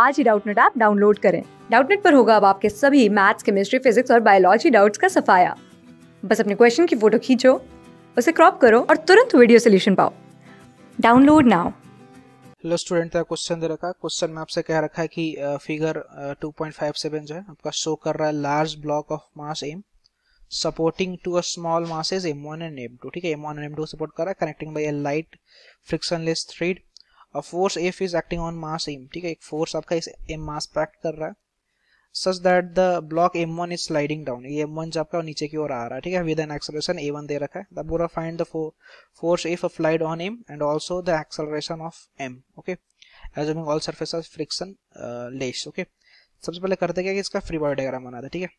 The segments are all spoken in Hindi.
आज ही डाउटनेट ऐप डाउनलोड करें डाउटनेट पर होगा अब आपके सभी मैथ्स केमिस्ट्री फिजिक्स और बायोलॉजी डाउट्स का सफाया बस अपने क्वेश्चन की फोटो खींचो उसे क्रॉप करो और तुरंत वीडियो सोल्यूशन पाओ डाउनलोड नाउ हेलो स्टूडेंट का तो क्वेश्चन दे रखा क्वेश्चन में आपसे कह रखा है कि फिगर uh, uh, 2.57 जो है आपका शो कर रहा है large block of mass M supporting to a small masses M one and M two ठीक है M one and M two support कर रहा है connecting by a light frictionless thread अब force F is acting on mass M ठीक है एक फोर्स आपका इस एम मास पर एक्ट कर रहा है such that the block M one is sliding down ये एम वन जो आपका नीचे की ओर आ रहा है ठीक है with an acceleration A one दे रखा है द बोरा find the force F applied on M and also the acceleration of M okay as assuming all surface of frictionless okay सबसे पहले करते क्या कि इसका फ्री बॉडी डायग्राम बना हैं ठीक है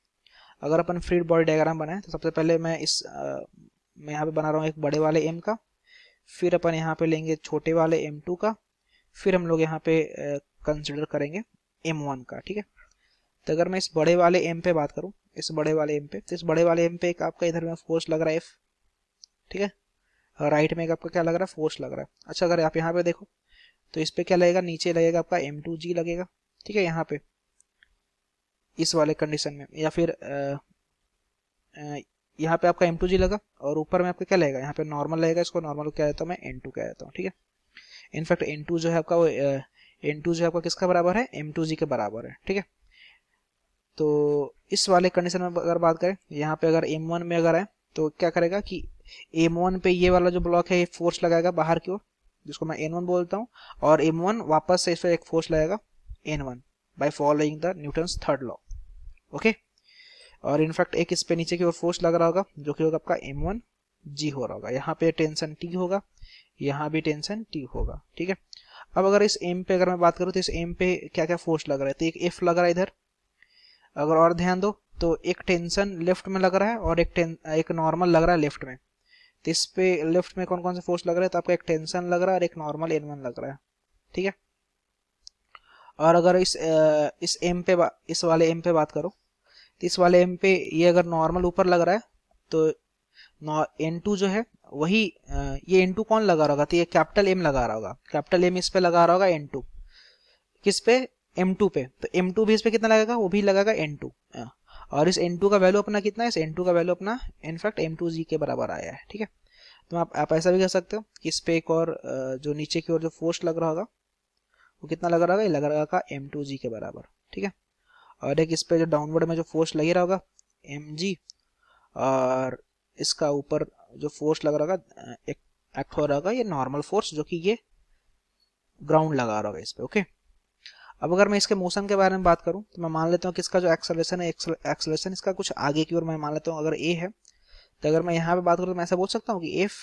अगर अपन फ्री बॉडी डायग्राम बनाए तो सबसे पहले मैं इस uh, मैं यहाँ पे बना रहा हूँ एक बड़े वाले एम का फिर अपन यहाँ पे लेंगे छोटे वाले एम टू का फिर हम लोग यहाँ पे कंसिडर करेंगे एम वन का ठीक है तो अगर मैं इस बड़े वाले एम पे बात करूँ इस बड़े वाले एम पे तो इस बड़े वाले एम पे एक आपका इधर में फोर्स लग रहा है एफ ठीक है राइट में एक आपका क्या लग रहा है फोर्स लग रहा है अच्छा अगर आप यहाँ पे देखो तो इस पे क्या लगेगा नीचे लगेगा आपका एम टू जी लगेगा ठीक है यहाँ पे इस वाले कंडीशन में या फिर यहाँ पे आपका एम टू जी लगा और ऊपर में आपका क्या लगेगा यहाँ पे नॉर्मल लगेगा इसको नॉर्मल क्या देता हूँ मैं एन टू क्या देता हूँ ठीक है इनफैक्ट एन टू जो है आपका एन टू जो है आपका किसका बराबर है एम टू जी के बराबर है ठीक है तो इस वाले कंडीशन में अगर बात करें यहाँ पे अगर एम वन में अगर है तो क्या करेगा कि एम वन पे ये वाला जो ब्लॉक है ये फोर्स लगाएगा बाहर की ओर जिसको मैं एन वन बोलता हूँ और एम वन वापस से इस पर एक फोर्स लगाएगा N one by following the Newton's third law okay और इनफैक्ट एक इस पे नीचे की ओर फोर्स लग रहा होगा जो कि होगा आपका एम वन जी हो रहा होगा यहाँ पे टेंशन टी होगा यहाँ भी टेंशन टी होगा ठीक है अब अगर इस एम पे अगर मैं बात करूँ तो इस एम पे क्या क्या फोर्स लग रहा है तो एक एफ लग रहा है इधर अगर और ध्यान दो तो एक टेंशन लेफ्ट में लग रहा है और एक एक नॉर्मल लग रहा है लेफ्ट में तो इस पे लेफ्ट में कौन कौन से फोर्स लग रहा है तो आपका एक टेंशन लग रहा है और एक नॉर्मल एन वन लग रहा है ठीक है और अगर इस इस एम पे इस वाले एम पे बात करो तो इस वाले एम पे ये अगर नॉर्मल ऊपर लग रहा है तो एन टू जो है वही ये एन टू कौन लगा रहा होगा तो ये कैपिटल एम लगा रहा होगा कैपिटल एम इस पे लगा रहा होगा एन टू किस पे एम टू पे तो एम टू भी इस पे कितना लगेगा वो भी लगेगा एन टू और इस एन टू का वैल्यू अपना कितना है इस एन टू का वैल्यू अपना इनफैक्ट एम टू जी के बराबर आया है ठीक है तो आप आप ऐसा भी कह सकते हो कि इस पे एक और जो नीचे की ओर जो फोर्स लग रहा होगा वो कितना लग रहा होगा ये लग रहा होगा एम टू जी के बराबर ठीक है और एक इस पे जो डाउनवर्ड में जो फोर्स लगे रहा होगा एम जी और इसका ऊपर जो फोर्स लग रहा एक एक्ट हो रहा ये नॉर्मल फोर्स जो कि ये ग्राउंड लगा रहा है इस पर ओके अब अगर मैं इसके मोशन के बारे में बात करूं तो मैं मान लेता हूं कि इसका जो एक्सलेशन है एक्सलेशन इसका कुछ आगे की ओर मैं मान लेता हूं अगर ए है तो अगर मैं यहां पे बात करूं तो मैं ऐसा बोल सकता हूं कि एफ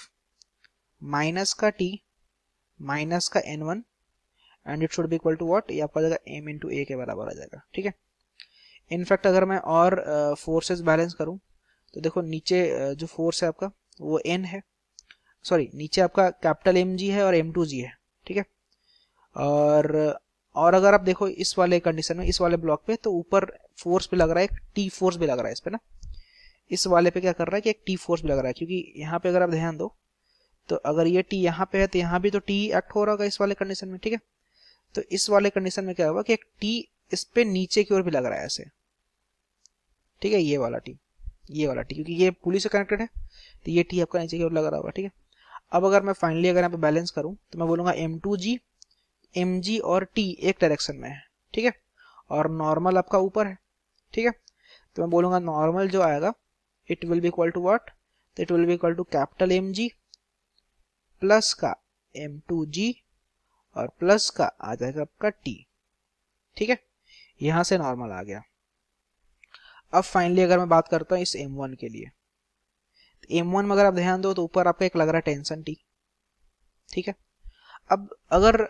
माइनस का टी माइनस का N one and it should भी इक्वल टू वॉट ये आपका जाएगा एम इंटू ए के बराबर आ जाएगा ठीक है इनफैक्ट अगर मैं और फोर्सेज बैलेंस करूँ तो देखो नीचे जो फोर्स है आपका वो एन है सॉरी नीचे आपका कैपिटल एम जी है और एम टू जी है ठीक है और और अगर आप देखो इस वाले कंडीशन में इस वाले ब्लॉक पे तो ऊपर फोर्स भी लग रहा है एक टी फोर्स भी लग रहा है इस पर ना इस वाले पे क्या कर रहा है कि एक टी फोर्स भी लग रहा है क्योंकि यहाँ पे अगर आप ध्यान दो तो अगर ये टी यहाँ पे है तो यहाँ भी तो टी एक्ट हो रहा होगा इस वाले कंडीशन में ठीक है तो इस वाले कंडीशन में क्या होगा कि एक टी इस पे नीचे की ओर भी लग रहा है ऐसे ठीक है ये वाला टी ये वाला टी क्योंकि ये पुलिस से कनेक्टेड है तो ये टी आपका नीचे की ओर लगा रहा होगा ठीक है अब अगर मैं फाइनली अगर यहाँ पे बैलेंस करूँ तो मैं बोलूँगा M two G M G और टी एक डायरेक्शन में है ठीक है और नॉर्मल आपका ऊपर है ठीक है तो मैं बोलूँगा नॉर्मल जो आएगा it will be equal to what तो it will be equal to capital M G plus का एम टू जी और प्लस का आ जाएगा आपका टी ठीक है यहाँ से नॉर्मल आ गया अब फाइनली अगर मैं बात करता हूँ इस एम वन के लिए एम तो वन में अगर आप ध्यान दो तो ऊपर आपका एक लग रहा है टेंशन टी ठीक है अब अगर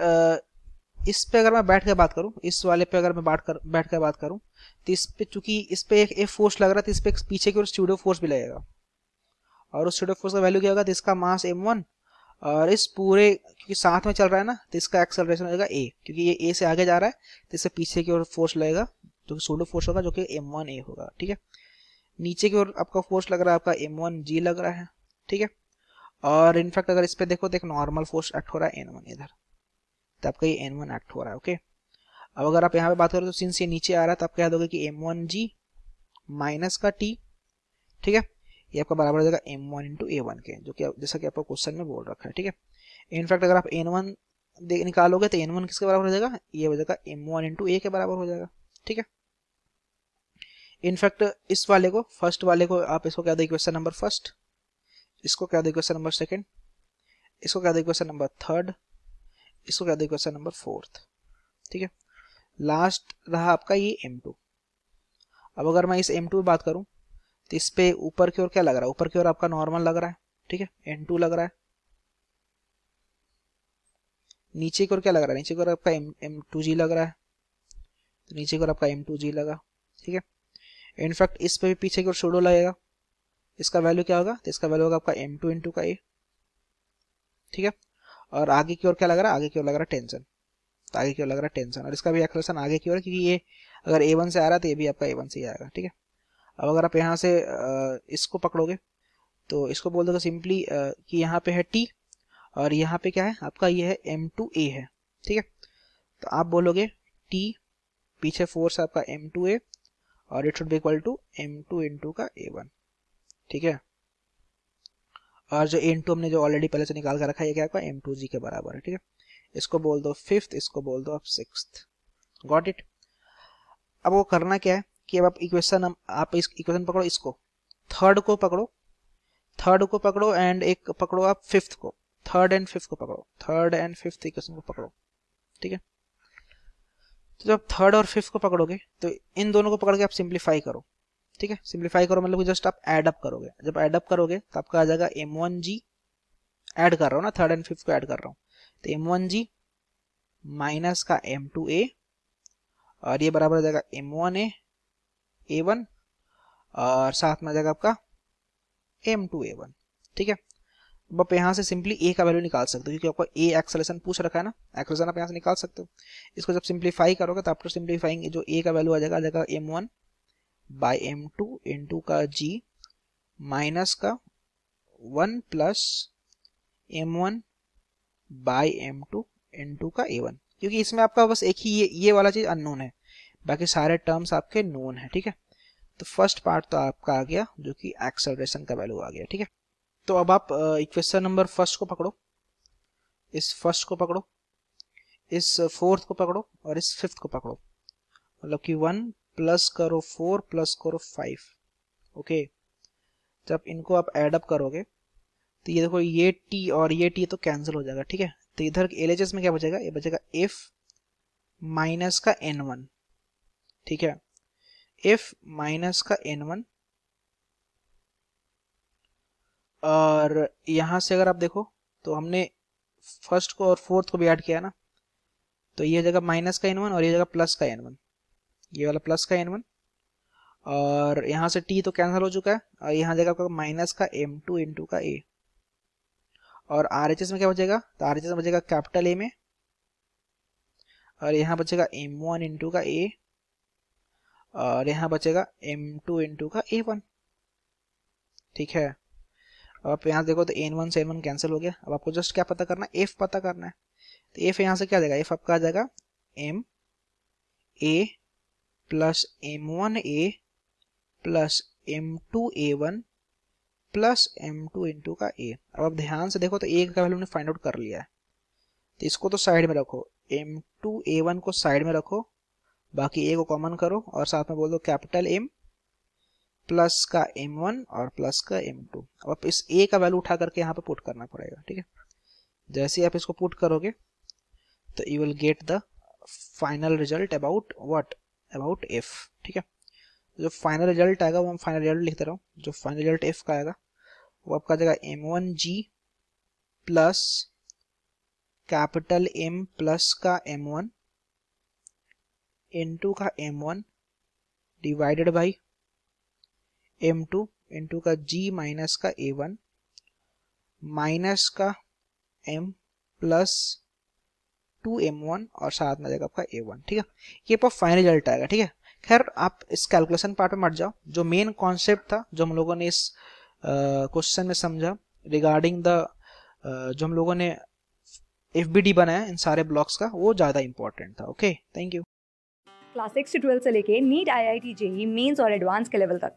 इस पे अगर मैं बैठ कर बात करूं इस वाले पे अगर मैं बात कर बैठ कर बात करूं तो इस पे चूंकि इस पे एक ए फोर्स लग रहा है तो इस पे पीछे की ओर स्टूडियो फोर्स भी लगेगा और उस स्टूडियो फोर्स का वैल्यू क्या होगा तो इसका मास एम वन और इस पूरे क्योंकि साथ में चल रहा है ना तो इसका एक्सेलरेशन होगा ए क्योंकि ये ए से आगे जा रहा है तो इससे पीछे की ओर फोर्स लगेगा जो तो सोलो फोर्स होगा जो कि एम वन ए होगा ठीक है नीचे की ओर आपका फोर्स लग रहा है आपका एम वन जी लग रहा है ठीक है और इनफैक्ट अगर इस पर देखो तो एक नॉर्मल फोर्स एक्ट हो रहा है एन वन इधर तो आपका ये एन वन एक्ट हो रहा है ओके अब अगर आप यहाँ पे बात करो तो सिंस ये नीचे आ रहा है तो आपको याद होगा कि एम वन जी माइनस का टी ठीक है ये आपका बराबर हो जाएगा M one into A one के जो कि जैसा कि आपको क्वेश्चन में बोल रखा है ठीक है इनफैक्ट अगर आप एन वन निकालोगे तो एन वन किसके बराबर हो जाएगा ये हो जाएगा एम वन इंटू ए के बराबर हो जाएगा ठीक है इनफैक्ट इस वाले को फर्स्ट वाले को आप इसको क्या दें क्वेश्चन नंबर फर्स्ट इसको क्या दें क्वेश्चन नंबर सेकंड इसको क्या देखिए क्वेश्चन नंबर थर्ड इसको क्या दें क्वेश्चन नंबर फोर्थ ठीक है लास्ट रहा आपका ये एम टू अब अगर मैं इस एम टू बात करूँ तो इस पे ऊपर की ओर क्या लग रहा है ऊपर की ओर आपका नॉर्मल लग रहा है ठीक है एन टू लग रहा है नीचे की ओर क्या लग रहा है नीचे की ओर आपका एम एम टू जी लग रहा है तो नीचे की ओर आपका एम टू जी लगा ठीक है इनफैक्ट इस पे भी पीछे की ओर शोडो लगेगा इसका वैल्यू क्या होगा तो इसका वैल्यू होगा आपका एम टू इंटू का ए ठीक है और आगे की ओर क्या लग रहा है आगे की ओर लग रहा है टेंशन तो आगे की ओर लग रहा है टेंशन और इसका भी एक्सलेशन आगे की ओर क्योंकि ये अगर ए वन से आ रहा है तो ये भी आपका ए वन से ही आएगा ठीक है अब अगर आप यहाँ से इसको पकड़ोगे तो इसको बोल दोगे सिंपली कि यहाँ पे है टी और यहाँ पे क्या है आपका ये है एम टू ए है ठीक है तो आप बोलोगे टी पीछे फोर्स आपका एम टू ए और it should be equal to M two into का ए वन ठीक है और जो एम टू हमने जो ऑलरेडी पहले से निकाल कर रखा है क्या आपका एम टू जी के बराबर है ठीक है इसको बोल दो फिफ्थ इसको बोल दो आप सिक्स गॉट इट अब वो करना क्या है कि अब आप इक्वेशन हम आप इस इक्वेशन पकड़ो इसको थर्ड को पकड़ो थर्ड को पकड़ो एंड एक पकड़ो आप फिफ्थ को थर्ड एंड फिफ्थ को पकड़ो थर्ड एंड फिफ्थ इक्वेशन को पकड़ो ठीक है तो जब थर्ड और फिफ्थ को पकड़ोगे तो इन दोनों को पकड़ के आप सिंप्लीफाई करो ठीक है सिंप्लीफाई करो मतलब जस्ट आप एडअप करोगे जब एडअप करोगे तो आपका आ जाएगा एम वन जी एड कर रहा हूँ ना थर्ड एंड फिफ्थ को एड कर रहा हूँ तो एम वन जी माइनस का एम टू ए और ये बराबर आ जाएगा M one A A one और साथ में आ जाएगा आपका एम टू ए वन ठीक है तो आप यहाँ से सिंपली ए का वैल्यू निकाल सकते हो क्योंकि आपको ए एक्सलेशन पूछ रखा है ना एक्सलेशन आप यहाँ से निकाल सकते हो इसको जब सिंप्लीफाई करोगे तो आफ्टर सिंप्लीफाइंग जो ए का वैल्यू आ जाएगा आ जाएगा M one by M two N two का जी माइनस का one plus M one by M two N two का ए वन क्योंकि इसमें आपका बस एक ही ये ये वाला चीज़ अननोन है बाकी सारे टर्म्स आपके नोन है ठीक है तो फर्स्ट पार्ट तो आपका आ गया जो कि एक्सलेशन का वैल्यू आ गया ठीक है तो अब आप इक्वेशन नंबर फर्स्ट को पकड़ो इस फर्स्ट को पकड़ो इस फोर्थ को पकड़ो और इस फिफ्थ को पकड़ो मतलब कि वन प्लस करो फोर प्लस करो फाइव ओके जब इनको आप एडअप करोगे तो ये देखो ये टी और ये टी तो कैंसिल हो जाएगा ठीक है तो इधर एल में क्या बचेगा ये बचेगा इफ माइनस का एन वन ठीक है इफ माइनस का एन वन और यहाँ से अगर आप देखो तो हमने फर्स्ट को और फोर्थ को भी ऐड किया ना तो ये जगह माइनस का एन वन और ये जगह प्लस का एन वन ये वाला प्लस का एन वन और यहाँ से टी तो कैंसिल हो चुका है और यहाँ जगह आपका माइनस का एम टू इन टू का ए और आर एच एस में क्या बचेगा तो आर एच एस में बचेगा कैपिटल ए में और यहाँ बचेगा एम वन इंटू का ए और यहाँ बचेगा एम टू टू का ए वन ठीक है अब आप यहाँ देखो तो एन वन से एन वन कैंसिल हो गया अब आपको जस्ट क्या पता करना है एफ पता करना है तो एफ यहाँ से क्या जाएगा एफ आपका आ जाएगा M A plus M one A plus M two A one plus M two into का ए अब आप ध्यान से देखो तो ए का वैल्यू हमने फाइंड आउट कर लिया है तो इसको तो साइड में रखो एम टू ए वन को साइड में रखो बाकी ए को कॉमन करो और साथ में बोल दो कैपिटल एम प्लस का एम वन और प्लस का एम टू अब इस ए का वैल्यू उठा करके यहाँ पे पुट करना पड़ेगा ठीक है जैसे आप इसको पुट करोगे तो you will get the final result about what about F ठीक है जो फाइनल रिजल्ट आएगा वो हम फाइनल रिजल्ट लिख दे रहा हूँ जो फाइनल रिजल्ट एफ का आएगा वो आपका जाएगा M one G plus capital M plus का एम वन एम टू का M one divided by M two into का जी माइनस का ए वन माइनस का M plus two M one और साथ में जाएगा आपका ए वन ठीक है ये पर फाइनल रिजल्ट आएगा ठीक है खैर आप इस कैलकुलेशन पार्ट में मर जाओ जो मेन कॉन्सेप्ट था जो हम लोगों ने इस क्वेश्चन uh, में समझा रिगार्डिंग द uh, जो हम लोगों ने एफ बनाया इन सारे ब्लॉक्स का वो ज़्यादा इंपॉर्टेंट था okay thank you class six से ट्वेल्थ से लेके NEET I I T JEE mains और एडवांस के लेवल तक